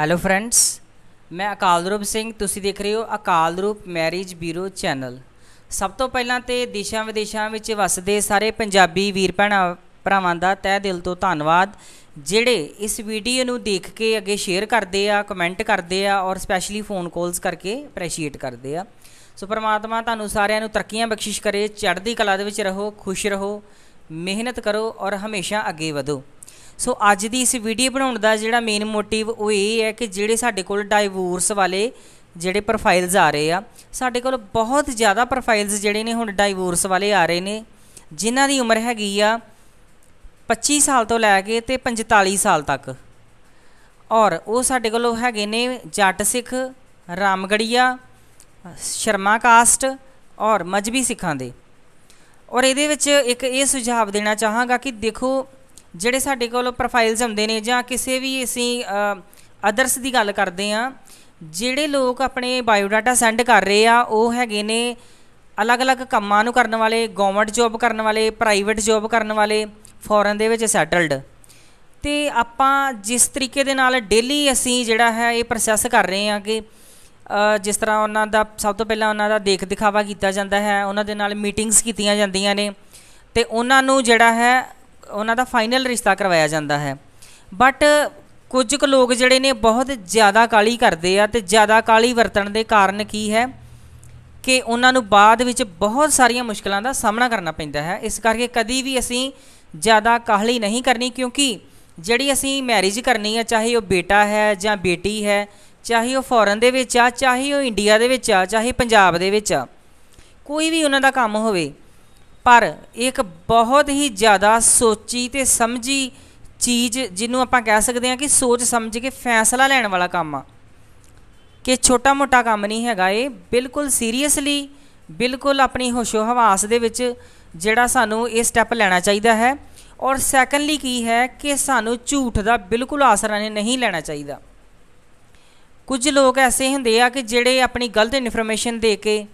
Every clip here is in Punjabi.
ਹੈਲੋ ਫਰੈਂਡਸ ਮੈਂ ਅਕਾਲਰੂਪ ਸਿੰਘ ਤੁਸੀਂ ਦੇਖ ਰਹੇ ਹੋ ਅਕਾਲਰੂਪ ਮੈਰਿਜ ਬਿਊਰੋ ਚੈਨਲ ਸਭ ਤੋਂ ਪਹਿਲਾਂ ਤੇ ਦੇਸ਼ਾਂ ਵਿਦੇਸ਼ਾਂ ਵਿੱਚ ਵਸਦੇ ਸਾਰੇ ਪੰਜਾਬੀ ਵੀਰ ਭੈਣਾਂ ਭਰਾਵਾਂ ਦਾ ਤਹਿ ਦਿਲ ਤੋਂ ਧੰਨਵਾਦ ਜਿਹੜੇ ਇਸ ਵੀਡੀਓ ਨੂੰ ਦੇਖ ਕੇ ਅੱਗੇ ਸ਼ੇਅਰ ਕਰਦੇ ਆ ਕਮੈਂਟ ਕਰਦੇ ਆ ਔਰ ਸਪੈਸ਼ਲੀ ਫੋਨ ਕਾਲਸ ਕਰਕੇ ਅਪਰੀਸ਼ੀਏਟ ਕਰਦੇ ਆ ਸੋ ਪ੍ਰਮਾਤਮਾ ਤੁਹਾਨੂੰ ਸਾਰਿਆਂ ਨੂੰ ਤਰੱਕੀਆਂ ਬਖਸ਼ਿਸ਼ ਕਰੇ ਚੜ੍ਹਦੀ ਕਲਾ ਦੇ ਵਿੱਚ ਰਹੋ ਖੁਸ਼ ਰਹੋ ਮਿਹਨਤ ਕਰੋ ਔਰ ਹਮੇਸ਼ਾ ਅੱਗੇ ਵਧੋ ਸੋ ਅੱਜ ਦੀ ਇਸ ਵੀਡੀਓ ਬਣਾਉਣ ਦਾ ਜਿਹੜਾ ਮੇਨ ਮੋਟਿਵ ਉਹ ਇਹ ਹੈ ਕਿ ਜਿਹੜੇ ਸਾਡੇ ਕੋਲ ਡਾਈਵੋਰਸ ਵਾਲੇ ਜਿਹੜੇ ਪ੍ਰੋਫਾਈਲਸ ਆ ਰਹੇ ਆ ਸਾਡੇ ਕੋਲ ਬਹੁਤ ਜ਼ਿਆਦਾ ਪ੍ਰੋਫਾਈਲਸ ਜਿਹੜੇ ਨੇ ਹੁਣ ਡਾਈਵੋਰਸ ਵਾਲੇ ਆ ਰਹੇ ਨੇ ਜਿਨ੍ਹਾਂ ਦੀ ਉਮਰ ਹੈਗੀ ਆ 25 ਸਾਲ ਤੋਂ ਲੈ ਕੇ ਤੇ 45 ਸਾਲ ਤੱਕ ਔਰ ਉਹ ਸਾਡੇ ਕੋਲ ਹੈਗੇ ਨੇ ਜੱਟ ਸਿੱਖ ਰਾਮਗੜੀਆ ਸ਼ਰਮਾ ਕਾਸਟ ਔਰ ਮਜਬੀ ਸਿੱਖਾਂ ਦੇ ਔਰ ਇਹਦੇ ਵਿੱਚ ਇੱਕ ਇਹ ਸੁਝਾਅ ਦੇਣਾ ਚਾਹਾਂਗਾ ਕਿ ਦੇਖੋ ਜਿਹੜੇ ਸਾਡੇ ਕੋਲ ਪ੍ਰੋਫਾਈਲਸ ਹੁੰਦੇ ਨੇ ਜਾਂ ਕਿਸੇ ਵੀ ਅਸੀਂ ਅਦਰਸ ਦੀ ਗੱਲ ਕਰਦੇ ਆ ਜਿਹੜੇ ਲੋਕ ਆਪਣੇ ਬਾਇਓਡਾਟਾ ਸੈਂਡ ਕਰ ਰਹੇ ਆ ਉਹ ਹੈਗੇ ਨੇ ਅਲੱਗ-ਅਲੱਗ ਕੰਮਾਂ ਨੂੰ ਕਰਨ ਵਾਲੇ ਗਵਰਨਮੈਂਟ ਜੌਬ ਕਰਨ ਵਾਲੇ ਪ੍ਰਾਈਵੇਟ ਜੌਬ ਕਰਨ ਵਾਲੇ ਫੋਰਨ ਦੇ ਵਿੱਚ ਸੈਟਲਡ ਤੇ ਆਪਾਂ ਜਿਸ ਤਰੀਕੇ ਦੇ ਨਾਲ ਡੇਲੀ ਅਸੀਂ ਜਿਹੜਾ ਹੈ ਇਹ ਪ੍ਰੋਸੈਸ ਕਰ ਰਹੇ ਆ ਕਿ ਜਿਸ ਤਰ੍ਹਾਂ ਉਹਨਾਂ ਦਾ ਸਭ ਤੋਂ ਪਹਿਲਾਂ ਉਹਨਾਂ ਦਾ ਦੇਖ ਦਿਖਾਵਾ ਕੀਤਾ ਜਾਂਦਾ ਹੈ ਉਹਨਾਂ ਦੇ ਨਾਲ ਮੀਟਿੰਗਸ ਕੀਤੀਆਂ ਜਾਂਦੀਆਂ ਨੇ ਤੇ ਉਹਨਾਂ ਨੂੰ ਜਿਹੜਾ ਹੈ ਉਹਨਾਂ ਦਾ ਫਾਈਨਲ ਰਿਸ਼ਤਾ ਕਰਵਾਇਆ ਜਾਂਦਾ ਹੈ ਬਟ ਕੁਝ ਕੁ ਲੋਕ ਜਿਹੜੇ ਨੇ ਬਹੁਤ ਜ਼ਿਆਦਾ ਕਾਲੀ ਕਰਦੇ ਆ ਤੇ ਜ਼ਿਆਦਾ ਕਾਲੀ ਵਰਤਣ ਦੇ ਕਾਰਨ ਕੀ ਹੈ ਕਿ ਉਹਨਾਂ ਨੂੰ ਬਾਅਦ ਵਿੱਚ ਬਹੁਤ ਸਾਰੀਆਂ ਮੁਸ਼ਕਲਾਂ ਦਾ ਸਾਹਮਣਾ ਕਰਨਾ ਪੈਂਦਾ ਹੈ ਇਸ ਕਰਕੇ ਕਦੀ ਵੀ ਅਸੀਂ ਜ਼ਿਆਦਾ ਕਾਹਲੀ ਨਹੀਂ ਕਰਨੀ ਕਿਉਂਕਿ ਜਿਹੜੀ ਅਸੀਂ ਮੈਰਿਜ ਕਰਨੀ ਹੈ ਚਾਹੇ ਉਹ ਬੇਟਾ ਹੈ ਜਾਂ ਬੇਟੀ ਹੈ ਚਾਹੇ ਉਹ ਫੋਰਨ ਦੇ ਵਿੱਚ ਆ ਚਾਹੇ ਉਹ ਇੰਡੀਆ ਦੇ ਵਿੱਚ ਆ ਚਾਹੇ ਪੰਜਾਬ ਦੇ ਵਿੱਚ ਆ ਕੋਈ ਵੀ ਉਹਨਾਂ ਦਾ ਕੰਮ ਹੋਵੇ ਪਰ ਇੱਕ ਬਹੁਤ ਹੀ ਜ਼ਿਆਦਾ ਸੋਚੀ ਤੇ ਸਮਝੀ ਚੀਜ਼ ਜਿਹਨੂੰ ਆਪਾਂ ਕਹਿ ਸਕਦੇ ਹਾਂ ਕਿ ਸੋਚ ਸਮਝ ਕੇ ਫੈਸਲਾ ਲੈਣ ਵਾਲਾ ਕੰਮ ਆ ਕਿ ਛੋਟਾ-ਮੋਟਾ ਕੰਮ ਨਹੀਂ ਹੈਗਾ ਇਹ ਬਿਲਕੁਲ ਸੀਰੀਅਸਲੀ ਬਿਲਕੁਲ ਆਪਣੀ ਹੋਸ਼ੋ ਹਵਾਸ ਦੇ ਵਿੱਚ ਜਿਹੜਾ ਸਾਨੂੰ ਇਹ ਸਟੈਪ ਲੈਣਾ ਚਾਹੀਦਾ ਹੈ ਔਰ ਸੈਕੰਡਲੀ ਕੀ ਹੈ ਕਿ ਸਾਨੂੰ ਝੂਠ ਦਾ ਬਿਲਕੁਲ ਆਸਰਾ ਨਹੀਂ ਲੈਣਾ ਚਾਹੀਦਾ ਕੁਝ ਲੋਕ ਐਸੇ ਹੁੰਦੇ ਆ ਕਿ ਜਿਹੜੇ ਆਪਣੀ ਗਲਤ ਇਨਫੋਰਮੇਸ਼ਨ ਦੇ ਕੇ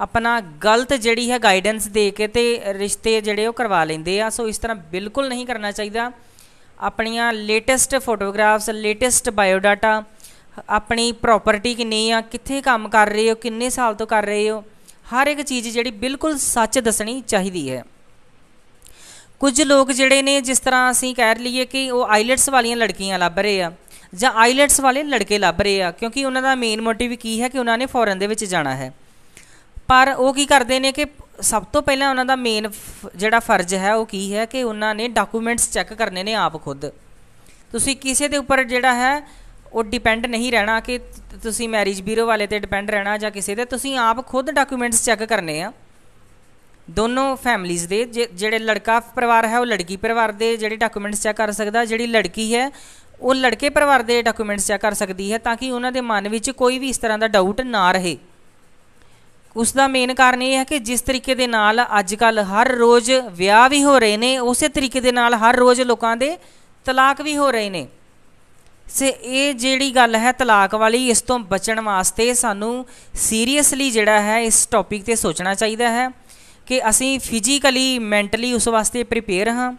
ਆਪਣਾ ਗਲਤ ਜਿਹੜੀ ਹੈ ਗਾਈਡੈਂਸ ਦੇ ਕੇ ਤੇ ਰਿਸ਼ਤੇ ਜਿਹੜੇ ਉਹ ਕਰਵਾ ਲੈਂਦੇ ਆ ਸੋ ਇਸ ਤਰ੍ਹਾਂ ਬਿਲਕੁਲ ਨਹੀਂ ਕਰਨਾ ਚਾਹੀਦਾ ਆਪਣੀਆਂ ਲੇਟੈਸਟ ਫੋਟੋਗ੍ਰਾਫਸ ਲੇਟੈਸਟ ਬਾਇਓਡਾਟਾ ਆਪਣੀ ਪ੍ਰਾਪਰਟੀ ਕਿੰਨੀ ਆ ਕਿੱਥੇ ਕੰਮ ਕਰ ਰਹੇ ਹੋ ਕਿੰਨੇ ਸਾਲ ਤੋਂ ਕਰ ਰਹੇ ਹੋ ਹਰ ਇੱਕ ਚੀਜ਼ ਜਿਹੜੀ ਬਿਲਕੁਲ ਸੱਚ ਦੱਸਣੀ ਚਾਹੀਦੀ ਹੈ ਕੁਝ ਲੋਕ ਜਿਹੜੇ ਨੇ ਜਿਸ ਤਰ੍ਹਾਂ ਅਸੀਂ ਕਹਿ ਲਈਏ ਕਿ ਉਹ ਆਈਲੈਟਸ ਵਾਲੀਆਂ ਲੜਕੀਆਂ ਲੱਭ ਰਹੇ ਆ ਜਾਂ ਆਈਲੈਟਸ ਵਾਲੇ ਲੜਕੇ ਲੱਭ ਰਹੇ ਆ ਕਿਉਂਕਿ ਉਹਨਾਂ ਦਾ ਮੇਨ ਮੋਟਿਵ ਕੀ ਹੈ ਕਿ ਉਹਨਾਂ ਨੇ ਫੋਰਨ ਦੇ ਵਿੱਚ ਜਾਣਾ ਹੈ ਪਰ ਉਹ ਕੀ ਕਰਦੇ ਨੇ ਕਿ ਸਭ ਤੋਂ ਪਹਿਲਾਂ ਉਹਨਾਂ ਦਾ ਮੇਨ ਜਿਹੜਾ ਫਰਜ਼ ਹੈ ਉਹ ਕੀ ਹੈ ਕਿ ਉਹਨਾਂ ਨੇ ਡਾਕੂਮੈਂਟਸ ਚੈੱਕ ਕਰਨੇ ਨੇ ਆਪ ਖੁਦ ਤੁਸੀਂ ਕਿਸੇ ਦੇ ਉੱਪਰ ਜਿਹੜਾ ਹੈ ਉਹ ਡਿਪੈਂਡ ਨਹੀਂ ਰਹਿਣਾ ਕਿ ਤੁਸੀਂ ਮੈਰਿਜ ਬਿਊਰੋ ਵਾਲੇ ਤੇ ਡਿਪੈਂਡ ਰਹਿਣਾ ਜਾਂ ਕਿਸੇ ਤੇ ਤੁਸੀਂ ਆਪ ਖੁਦ ਡਾਕੂਮੈਂਟਸ ਚੈੱਕ ਕਰਨੇ ਆ ਦੋਨੋਂ ਫੈਮਲੀਆਂ ਦੇ ਜਿਹੜੇ ਲੜਕਾ ਪਰਿਵਾਰ ਹੈ ਉਹ ਲੜਕੀ ਪਰਿਵਾਰ ਦੇ ਜਿਹੜੇ ਡਾਕੂਮੈਂਟਸ ਚੈੱਕ ਕਰ ਸਕਦਾ ਜਿਹੜੀ ਲੜਕੀ ਹੈ ਉਹ ਲੜਕੇ ਪਰਿਵਾਰ ਦੇ ਡਾਕੂਮੈਂਟਸ ਚੈੱਕ ਕਰ ਸਕਦੀ ਹੈ ਤਾਂ ਕਿ ਉਹਨਾਂ ਦੇ ਮਨ ਵਿੱਚ ਕੋਈ ਵੀ ਇਸ ਤਰ੍ਹਾਂ ਦਾ ਡਾਊਟ ਨਾ ਰਹੇ ਉਸ ਦਾ ਮੇਨ ਕਾਰਨ ਇਹ ਹੈ ਕਿ ਜਿਸ ਤਰੀਕੇ ਦੇ ਨਾਲ ਅੱਜ ਕੱਲ ਹਰ ਰੋਜ਼ ਵਿਆਹ ਵੀ ਹੋ ਰਹੇ ਨੇ ਉਸੇ ਤਰੀਕੇ ਦੇ ਨਾਲ ਹਰ ਰੋਜ਼ ਲੋਕਾਂ ਦੇ ਤਲਾਕ ਵੀ ਹੋ ਰਹੇ ਨੇ ਸੇ ਇਹ ਜਿਹੜੀ ਗੱਲ ਹੈ ਤਲਾਕ ਵਾਲੀ ਇਸ ਤੋਂ ਬਚਣ ਵਾਸਤੇ ਸਾਨੂੰ ਸੀਰੀਅਸਲੀ ਜਿਹੜਾ ਹੈ ਇਸ ਟੌਪਿਕ ਤੇ ਸੋਚਣਾ ਚਾਹੀਦਾ ਹੈ ਕਿ ਅਸੀਂ ਫਿਜ਼ੀਕਲੀ ਮੈਂਟਲੀ ਉਸ ਵਾਸਤੇ ਪ੍ਰੀਪੇਅਰ ਹਾਂ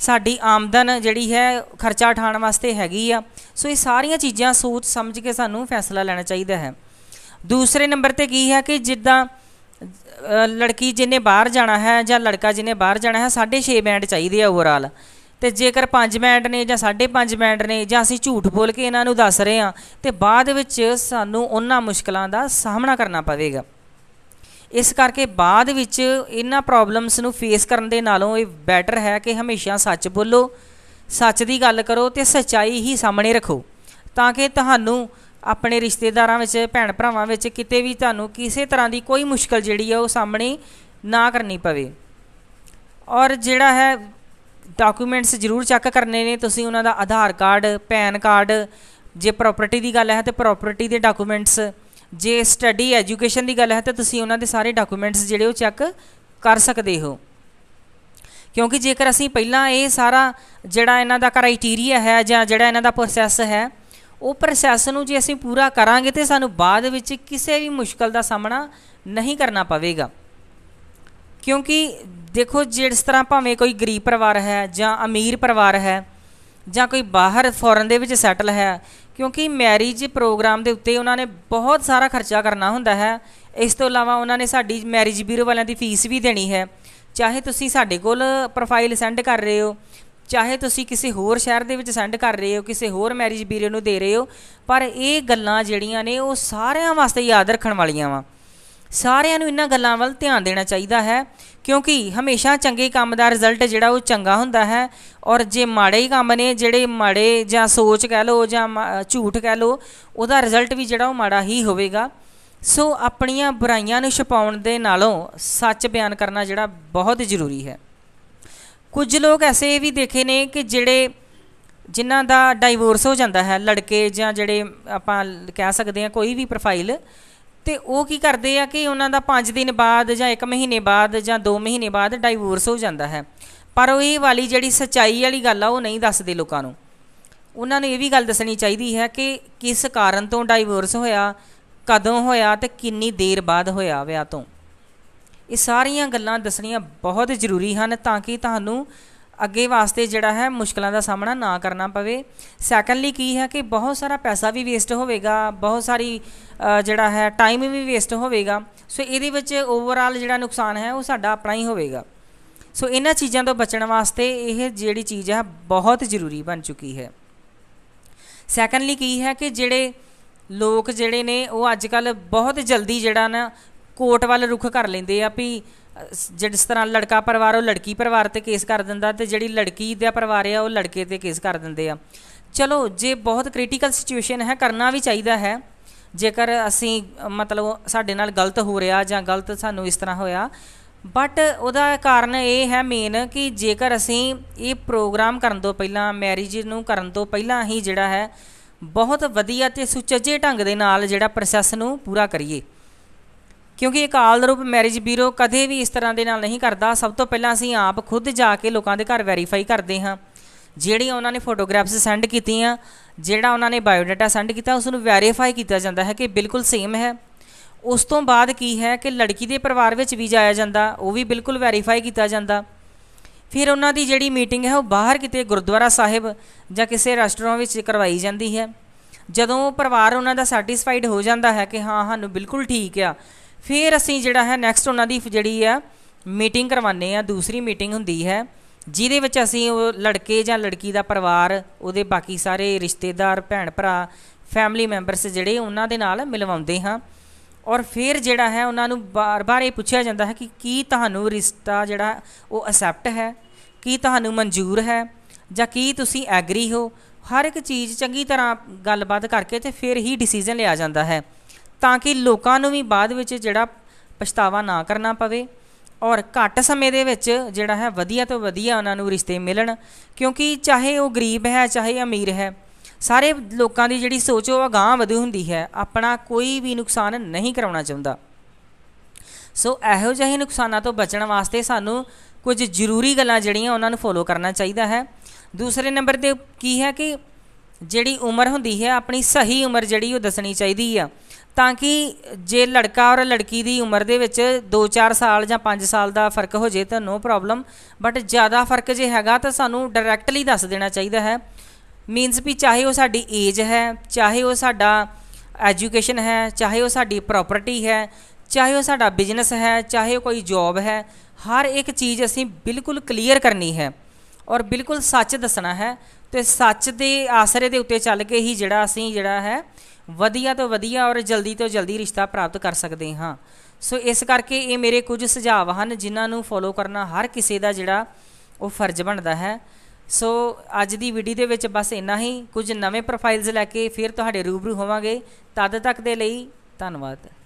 ਸਾਡੀ ਆਮਦਨ ਜਿਹੜੀ ਹੈ ਖਰਚਾ ਉਠਾਉਣ ਵਾਸਤੇ ਹੈਗੀ ਆ ਸੋ ਇਹ ਸਾਰੀਆਂ ਚੀਜ਼ਾਂ ਸੋਚ ਸਮਝ ਕੇ ਸਾਨੂੰ ਫੈਸਲਾ ਲੈਣਾ ਚਾਹੀਦਾ ਹੈ ਦੂਸਰੇ ਨੰਬਰ ਤੇ ਕੀ ਹੈ ਕਿ ਜਿੱਦਾਂ ਲੜਕੀ ਜਿਹਨੇ ਬਾਹਰ ਜਾਣਾ ਹੈ ਜਾਂ ਲੜਕਾ ਜਿਹਨੇ ਬਾਹਰ ਜਾਣਾ ਹੈ 6.5 ਬੈਂਡ ਚਾਹੀਦੇ ਆ ਓਵਰਆਲ ਤੇ ਜੇਕਰ 5 ਬੈਂਡ ਨੇ ਜਾਂ 5.5 ਬੈਂਡ ਨੇ ਜਾਂ ਅਸੀਂ ਝੂਠ ਬੋਲ ਕੇ ਇਹਨਾਂ ਨੂੰ ਦੱਸ ਰਹੇ ਹਾਂ ਤੇ ਬਾਅਦ ਵਿੱਚ ਸਾਨੂੰ ਉਹਨਾਂ ਮੁਸ਼ਕਲਾਂ ਦਾ ਸਾਹਮਣਾ ਕਰਨਾ ਪਵੇਗਾ ਇਸ ਕਰਕੇ ਬਾਅਦ ਵਿੱਚ ਇਹਨਾਂ ਪ੍ਰੋਬਲਮਸ ਨੂੰ ਫੇਸ ਕਰਨ ਦੇ ਨਾਲੋਂ ਇਹ ਬੈਟਰ ਹੈ ਕਿ ਹਮੇਸ਼ਾ ਸੱਚ ਬੋਲੋ ਸੱਚ ਦੀ ਗੱਲ ਕਰੋ ਤੇ ਸਚਾਈ ਹੀ ਸਾਹਮਣੇ ਰੱਖੋ ਤਾਂ ਕਿ ਤੁਹਾਨੂੰ ਆਪਣੇ ਰਿਸ਼ਤੇਦਾਰਾਂ ਵਿੱਚ ਭੈਣ ਭਰਾਵਾਂ ਵਿੱਚ ਕਿਤੇ ਵੀ ਤੁਹਾਨੂੰ ਕਿਸੇ ਤਰ੍ਹਾਂ ਦੀ ਕੋਈ ਮੁਸ਼ਕਲ ਜਿਹੜੀ ਹੈ ਉਹ ਸਾਹਮਣੇ ਨਾ ਕਰਨੀ ਪਵੇ ਔਰ ਜਿਹੜਾ ਹੈ ਡਾਕੂਮੈਂਟਸ ਜ਼ਰੂਰ ਚੈੱਕ ਕਰਨੇ ਨੇ ਤੁਸੀਂ ਉਹਨਾਂ ਦਾ ਆਧਾਰ ਕਾਰਡ ਪੈਨ ਕਾਰਡ ਜੇ ਪ੍ਰਾਪਰਟੀ ਦੀ ਗੱਲ ਹੈ ਤੇ ਪ੍ਰਾਪਰਟੀ ਦੇ ਡਾਕੂਮੈਂਟਸ ਜੇ ਸਟੱਡੀ ਐਜੂਕੇਸ਼ਨ ਦੀ ਗੱਲ ਹੈ ਤਾਂ ਤੁਸੀਂ ਉਹਨਾਂ ਦੇ ਸਾਰੇ ਡਾਕੂਮੈਂਟਸ ਜਿਹੜੇ ਉਹ ਚੈੱਕ ਕਰ ਸਕਦੇ ਹੋ ਕਿਉਂਕਿ ਜੇਕਰ ਅਸੀਂ ਪਹਿਲਾਂ ਇਹ ਸਾਰਾ ਜਿਹੜਾ ਇਹਨਾਂ ਦਾ ਕ੍ਰਾਈਟੇਰੀਆ ਹੈ ਜਾਂ ਜਿਹੜਾ ਇਹਨਾਂ ਦਾ ਪ੍ਰੋਸੈਸ ਹੈ ਉਹ ਪ੍ਰੋਸੈਸ ਨੂੰ ਜੇ ਅਸੀਂ ਪੂਰਾ ਕਰਾਂਗੇ ਤੇ ਸਾਨੂੰ ਬਾਅਦ ਵਿੱਚ ਕਿਸੇ ਵੀ ਮੁਸ਼ਕਲ ਦਾ ਸਾਹਮਣਾ ਨਹੀਂ ਕਰਨਾ ਪਵੇਗਾ ਕਿਉਂਕਿ ਦੇਖੋ ਜਿਸ ਤਰ੍ਹਾਂ ਭਾਵੇਂ ਕੋਈ ਗਰੀਬ ਪਰਿਵਾਰ ਹੈ ਜਾਂ ਅਮੀਰ ਪਰਿਵਾਰ ਹੈ ਜਾਂ ਕੋਈ ਬਾਹਰ ਫੋਰਨ ਦੇ ਵਿੱਚ ਸੈਟਲ ਹੈ ਕਿਉਂਕਿ ਮੈਰਿਜ ਪ੍ਰੋਗਰਾਮ ਦੇ ਉੱਤੇ ਉਹਨਾਂ ਨੇ ਬਹੁਤ ਸਾਰਾ ਖਰਚਾ ਕਰਨਾ ਹੁੰਦਾ ਹੈ ਇਸ ਤੋਂ ਇਲਾਵਾ ਉਹਨਾਂ ਨੇ ਸਾਡੀ ਮੈਰਿਜ ਬਿਊਰੋ ਵਾਲਿਆਂ ਦੀ ਫੀਸ ਵੀ ਦੇਣੀ ਹੈ ਚਾਹੇ ਤੁਸੀਂ ਸਾਡੇ ਕੋਲ ਪ੍ਰੋਫਾਈਲ ਸੈਂਡ ਕਰ ਰਹੇ ਹੋ ਚਾਹੇ ਤੁਸੀਂ ਕਿਸੇ ਹੋਰ ਸ਼ਹਿਰ ਦੇ ਵਿੱਚ ਸੈਂਡ ਕਰ ਰਹੇ ਹੋ ਕਿਸੇ ਹੋਰ ਮੈਰਿਜ ਵੀਰੇ ਨੂੰ ਦੇ ਰਹੇ ਹੋ ਪਰ ਇਹ ਗੱਲਾਂ ਜਿਹੜੀਆਂ ਨੇ ਉਹ ਸਾਰਿਆਂ ਵਾਸਤੇ ਯਾਦ ਰੱਖਣ ਵਾਲੀਆਂ ਵਾ ਸਾਰਿਆਂ ਨੂੰ ਇਹਨਾਂ ਗੱਲਾਂ ਵੱਲ ਧਿਆਨ ਦੇਣਾ ਚਾਹੀਦਾ ਹੈ ਕਿਉਂਕਿ ਹਮੇਸ਼ਾ ਚੰਗੇ ਕੰਮ ਦਾ ਰਿਜ਼ਲਟ ਜਿਹੜਾ ਉਹ ਚੰਗਾ ਹੁੰਦਾ ਹੈ ਔਰ ਜੇ ਮਾੜੇ ਹੀ ਕੰਮ ਨੇ ਜਿਹੜੇ ਮਾੜੇ ਜਾਂ ਸੋਚ ਕਹਿ ਲਓ ਜਾਂ ਝੂਠ ਕਹਿ ਲਓ ਉਹਦਾ ਰਿਜ਼ਲਟ ਵੀ ਜਿਹੜਾ ਉਹ ਮਾੜਾ ਹੀ ਹੋਵੇਗਾ ਸੋ ਆਪਣੀਆਂ ਬੁਰਾਈਆਂ ਨੂੰ ਛਪਾਉਣ ਦੇ ਨਾਲੋਂ ਸੱਚ ਬਿਆਨ ਕਰਨਾ ਜਿਹੜਾ ਬਹੁਤ ਜ਼ਰੂਰੀ ਹੈ ਕੁਝ ਲੋਕ ਐਸੇ ਵੀ ਦੇਖੇ ਨੇ ਕਿ ਜਿਹੜੇ ਜਿਨ੍ਹਾਂ ਦਾ ਡਾਈਵੋਰਸ ਹੋ ਜਾਂਦਾ ਹੈ ਲੜਕੇ ਜਾਂ ਜਿਹੜੇ ਆਪਾਂ ਕਹਿ ਸਕਦੇ ਹਾਂ ਕੋਈ ਵੀ ਪ੍ਰੋਫਾਈਲ ਤੇ ਉਹ ਕੀ ਕਰਦੇ ਆ ਕਿ ਉਹਨਾਂ ਦਾ 5 ਦਿਨ ਬਾਅਦ ਜਾਂ 1 ਮਹੀਨੇ ਬਾਅਦ ਜਾਂ 2 ਮਹੀਨੇ ਬਾਅਦ ਡਾਈਵੋਰਸ ਹੋ ਜਾਂਦਾ ਹੈ ਪਰ ਉਹ ਇਹ ਵਾਲੀ ਜਿਹੜੀ ਸਚਾਈ ਵਾਲੀ ਗੱਲ ਆ ਉਹ ਨਹੀਂ ਦੱਸਦੇ ਲੋਕਾਂ ਨੂੰ ਉਹਨਾਂ ਨੂੰ ਇਹ ਵੀ ਗੱਲ ਦੱਸਣੀ ਚਾਹੀਦੀ ਹੈ ਕਿ ਕਿਸ ਕਾਰਨ ਤੋਂ ਡਾਈਵੋਰਸ ਹੋਇਆ ਕਦੋਂ ਹੋਇਆ ਤੇ ਕਿੰਨੀ ਦੇਰ ਬਾਅਦ ਹੋਇਆ ਵਿਆਹ ਤੋਂ ਇਹ ਸਾਰੀਆਂ ਗੱਲਾਂ ਦੱਸਣੀਆਂ ਬਹੁਤ ਜ਼ਰੂਰੀ ਹਨ ਤਾਂ ਕਿ ਤੁਹਾਨੂੰ ਅੱਗੇ ਵਾਸਤੇ ਜਿਹੜਾ ਹੈ ਮੁਸ਼ਕਲਾਂ ਦਾ ਸਾਹਮਣਾ ਨਾ ਕਰਨਾ ਪਵੇ ਸੈਕੰਡਲੀ ਕੀ ਹੈ ਕਿ ਬਹੁਤ ਸਾਰਾ ਪੈਸਾ ਵੀ ਵੇਸਟ ਹੋਵੇਗਾ ਬਹੁਤ ਸਾਰੀ ਜਿਹੜਾ ਹੈ ਟਾਈਮ ਵੀ ਵੇਸਟ ਹੋਵੇਗਾ ਸੋ ਇਹਦੇ ਵਿੱਚ ਓਵਰਆਲ ਜਿਹੜਾ ਨੁਕਸਾਨ ਹੈ ਉਹ ਸਾਡਾ ਆਪਣਾ ਹੀ ਹੋਵੇਗਾ ਸੋ ਇਹਨਾਂ ਚੀਜ਼ਾਂ ਤੋਂ ਬਚਣ ਵਾਸਤੇ ਇਹ ਜਿਹੜੀ ਚੀਜ਼ ਹੈ ਬਹੁਤ ਜ਼ਰੂਰੀ ਬਣ ਚੁੱਕੀ ਹੈ ਸੈਕੰਡਲੀ ਕੀ ਹੈ ਕਿ ਜਿਹੜੇ ਲੋਕ ਜਿਹੜੇ ਨੇ ਉਹ ਅੱਜ ਕੱਲ ਬਹੁਤ ਜਲਦੀ ਜਿਹੜਾ ਨਾ ਕੋਰਟ ਵੱਲ ਰੁਖ ਕਰ ਲੈਂਦੇ ਆ ਵੀ ਜਿਸ ਤਰ੍ਹਾਂ ਲੜਕਾ ਪਰਿਵਾਰ ਉਹ ਲੜਕੀ ਪਰਿਵਾਰ ਤੇ ਕੇਸ ਕਰ ਦਿੰਦਾ ਤੇ ਜਿਹੜੀ ਲੜਕੀ ਦਾ ਪਰਿਵਾਰ ਆ ਉਹ ਲੜਕੇ ਤੇ ਕੇਸ ਕਰ ਦਿੰਦੇ ਆ ਚਲੋ ਜੇ ਬਹੁਤ ਕ੍ਰਿਟੀਕਲ ਸਿਚੁਏਸ਼ਨ ਹੈ ਕਰਨਾ ਵੀ ਚਾਹੀਦਾ ਹੈ ਜੇਕਰ ਅਸੀਂ ਮਤਲਬ ਸਾਡੇ ਨਾਲ ਗਲਤ ਹੋ ਰਿਹਾ ਜਾਂ ਗਲਤ ਸਾਨੂੰ ਇਸ ਤਰ੍ਹਾਂ ਹੋਇਆ ਬਟ ਉਹਦਾ ਕਾਰਨ ਇਹ ਹੈ ਮੇਨ ਕਿ ਜੇਕਰ ਅਸੀਂ ਇਹ ਪ੍ਰੋਗਰਾਮ ਕਰਨ ਤੋਂ ਪਹਿਲਾਂ ਮੈਰਿਜ ਨੂੰ ਕਰਨ ਤੋਂ ਪਹਿਲਾਂ ਹੀ ਜਿਹੜਾ ਹੈ ਬਹੁਤ ਵਧੀਆ ਤੇ ਸੁਚੱਜੇ ਢੰਗ ਦੇ ਨਾਲ ਜਿਹੜਾ ਪ੍ਰੋਸੈਸ ਨੂੰ ਪੂਰਾ ਕਰੀਏ ਕਿਉਂਕਿ ਅਕਾਲ ਰੂਪ ਮੈਰਿਜ ਬਿਊਰੋ ਕਦੇ ਵੀ ਇਸ ਤਰ੍ਹਾਂ ਦੇ ਨਾਲ ਨਹੀਂ ਕਰਦਾ ਸਭ ਤੋਂ ਪਹਿਲਾਂ ਅਸੀਂ ਆਪ ਖੁਦ ਜਾ ਕੇ ਲੋਕਾਂ ਦੇ ਘਰ ਵੈਰੀਫਾਈ ਕਰਦੇ ਹਾਂ ਜਿਹੜੀਆਂ ਉਹਨਾਂ ਨੇ ਫੋਟੋਗ੍ਰਾਫਸ ਸੈਂਡ ਕੀਤੀਆਂ ਜਿਹੜਾ ਉਹਨਾਂ ਨੇ ਬਾਇਓਡਾਟਾ ਸੈਂਡ ਕੀਤਾ ਉਸ ਨੂੰ ਵੈਰੀਫਾਈ ਕੀਤਾ ਜਾਂਦਾ ਹੈ ਕਿ ਬਿਲਕੁਲ ਸੇਮ ਹੈ ਉਸ ਤੋਂ ਬਾਅਦ ਕੀ ਹੈ ਕਿ ਲੜਕੀ ਦੇ ਪਰਿਵਾਰ ਵਿੱਚ ਵੀ ਜਾਇਆ ਜਾਂਦਾ ਉਹ ਵੀ ਬਿਲਕੁਲ ਵੈਰੀਫਾਈ ਕੀਤਾ ਜਾਂਦਾ ਫਿਰ ਉਹਨਾਂ ਦੀ ਜਿਹੜੀ ਮੀਟਿੰਗ ਹੈ ਉਹ ਬਾਹਰ ਕਿਤੇ ਗੁਰਦੁਆਰਾ ਸਾਹਿਬ ਜਾਂ ਕਿਸੇ ਰੈਸਟੋਰੈਂਟ ਵਿੱਚ ਕਰਵਾਈ ਜਾਂਦੀ ਹੈ ਜਦੋਂ ਪਰਿਵਾਰ ਉਹਨਾਂ ਦਾ ਸੈਟੀਸਫਾਈਡ ਹੋ ਜਾਂਦਾ ਹੈ ਕਿ ਹਾਂ ਸਾਨੂੰ ਬਿਲਕੁਲ ਠੀਕ ਆ ਫਿਰ ਅਸੀਂ ਜਿਹੜਾ ਹੈ ਨੈਕਸਟ ਉਹਨਾਂ ਦੀ ਜਿਹੜੀ ਆ ਮੀਟਿੰਗ ਕਰਵਾਨੇ ਆ ਦੂਸਰੀ ਮੀਟਿੰਗ ਹੁੰਦੀ ਹੈ ਜਿਹਦੇ ਵਿੱਚ ਅਸੀਂ ਉਹ ਲੜਕੇ ਜਾਂ ਲੜਕੀ ਦਾ ਪਰਿਵਾਰ ਉਹਦੇ ਬਾਕੀ ਸਾਰੇ ਰਿਸ਼ਤੇਦਾਰ ਭੈਣ ਭਰਾ ਫੈਮਿਲੀ ਮੈਂਬਰਸ ਜਿਹੜੇ ਉਹਨਾਂ ਦੇ ਨਾਲ ਮਿਲਵਾਉਂਦੇ ਹਾਂ ਔਰ ਫਿਰ ਜਿਹੜਾ ਹੈ ਉਹਨਾਂ ਨੂੰ ਬਾਰ-ਬਾਰ ਇਹ ਪੁੱਛਿਆ ਜਾਂਦਾ ਹੈ ਕਿ ਕੀ ਤੁਹਾਨੂੰ ਰਿਸ਼ਤਾ ਜਿਹੜਾ ਉਹ ਅਸੈਪਟ ਹੈ ਕੀ ਤੁਹਾਨੂੰ ਮਨਜ਼ੂਰ ਹੈ ਜਾਂ ਕੀ ਤੁਸੀਂ ਐਗਰੀ ਹੋ ਹਰ ਇੱਕ ਚੀਜ਼ ਚੰਗੀ ਤਰ੍ਹਾਂ ਗੱਲਬਾਤ ਕਰਕੇ ਤੇ ਫਿਰ ਹੀ ਡਿਸੀਜਨ ਲਿਆ ਜਾਂਦਾ ਹੈ ਤਾਂ ਕਿ ਲੋਕਾਂ ਨੂੰ ਵੀ ਬਾਅਦ ਵਿੱਚ ਜਿਹੜਾ ਪਛਤਾਵਾ ਨਾ ਕਰਨਾ ਪਵੇ ਔਰ ਘੱਟ ਸਮੇਂ ਦੇ ਵਿੱਚ ਜਿਹੜਾ ਹੈ ਵਧੀਆ ਤੋਂ ਵਧੀਆ ਉਹਨਾਂ ਨੂੰ ਰਿਸ਼ਤੇ ਮਿਲਣ ਕਿਉਂਕਿ ਚਾਹੇ ਉਹ ਗਰੀਬ ਹੈ ਚਾਹੇ ਅਮੀਰ ਹੈ ਸਾਰੇ ਲੋਕਾਂ ਦੀ ਜਿਹੜੀ ਸੋਚ ਉਹ ਅਗਾਹ ਵਧੀ ਹੁੰਦੀ ਹੈ ਆਪਣਾ ਕੋਈ ਵੀ ਨੁਕਸਾਨ ਨਹੀਂ ਕਰਾਉਣਾ ਚਾਹੁੰਦਾ ਸੋ ਇਹੋ ਜਿਹੇ ਨੁਕਸਾਨਾਂ ਤੋਂ ਬਚਣ ਵਾਸਤੇ ਸਾਨੂੰ ਕੁਝ ਜ਼ਰੂਰੀ ਗੱਲਾਂ ਜਿਹੜੀਆਂ ਉਹਨਾਂ ਨੂੰ ਫੋਲੋ ਕਰਨਾ ਚਾਹੀਦਾ ਹੈ ਦੂਸਰੇ ਨੰਬਰ ਤੇ ਕੀ ਹੈ ਕਿ ਜਿਹੜੀ ਉਮਰ ਹੁੰਦੀ ਹੈ ਆਪਣੀ ਸਹੀ ਉਮਰ ਜਿਹੜੀ ਉਹ ਦੱਸਣੀ ਚਾਹੀਦੀ ਆ ਤਾਂ ਕਿ ਜੇ ਲੜਕਾ ਔਰ ਲੜਕੀ ਦੀ ਉਮਰ ਦੇ ਵਿੱਚ 2-4 ਸਾਲ ਜਾਂ 5 ਸਾਲ ਦਾ ਫਰਕ ਹੋ ਜੇ ਤਾਂ ਨੋ ਪ੍ਰੋਬਲਮ ਬਟ ਜ਼ਿਆਦਾ ਫਰਕ ਜੇ ਹੈਗਾ ਤਾਂ ਸਾਨੂੰ ਡਾਇਰੈਕਟਲੀ ਦੱਸ ਦੇਣਾ ਚਾਹੀਦਾ ਹੈ ਮੀਨਸ ਵੀ ਚਾਹੇ ਉਹ ਸਾਡੀ ਏਜ ਹੈ ਚਾਹੇ ਉਹ ਸਾਡਾ ਐਜੂਕੇਸ਼ਨ ਹੈ ਚਾਹੇ ਉਹ ਸਾਡੀ ਪ੍ਰਾਪਰਟੀ ਹੈ ਚਾਹੇ ਉਹ ਸਾਡਾ ਬਿਜ਼ਨਸ ਹੈ ਚਾਹੇ ਉਹ ਕੋਈ ਜੌਬ ਹੈ ਹਰ ਇੱਕ ਚੀਜ਼ ਅਸੀਂ ਬਿਲਕੁਲ ਕਲੀਅਰ ਕਰਨੀ ਹੈ ਔਰ ਬਿਲਕੁਲ ਸੱਚ ਦੱਸਣਾ ਹੈ ਤੇ ਸੱਚ ਦੇ ਆਸਰੇ ਦੇ ਉੱਤੇ ਚੱਲ ਕੇ ਹੀ ਜਿਹੜਾ ਅਸੀਂ ਜਿਹੜਾ ਹੈ ਵਧੀਆ ਤੋਂ ਵਧੀਆ ਔਰ ਜਲਦੀ ਤੋਂ ਜਲਦੀ ਰਿਸ਼ਤਾ ਪ੍ਰਾਪਤ ਕਰ ਸਕਦੇ ਹਾਂ ਸੋ ਇਸ ਕਰਕੇ ਇਹ ਮੇਰੇ ਕੁਝ ਸੁਝਾਅ ਹਨ ਜਿਨ੍ਹਾਂ ਨੂੰ ਫੋਲੋ ਕਰਨਾ ਹਰ ਕਿਸੇ ਦਾ ਜਿਹੜਾ ਉਹ ਫਰਜ਼ ਬਣਦਾ ਹੈ ਸੋ ਅੱਜ ਦੀ ਵੀਡੀਓ ਦੇ ਵਿੱਚ ਬਸ ਇੰਨਾ ਹੀ ਕੁਝ ਨਵੇਂ ਪ੍ਰੋਫਾਈਲਸ ਲੈ ਕੇ ਫਿਰ ਤੁਹਾਡੇ ਰੂਬਰੂ ਹੋਵਾਂਗੇ ਤਦ ਤੱਕ ਦੇ ਲਈ ਧੰਨਵਾਦ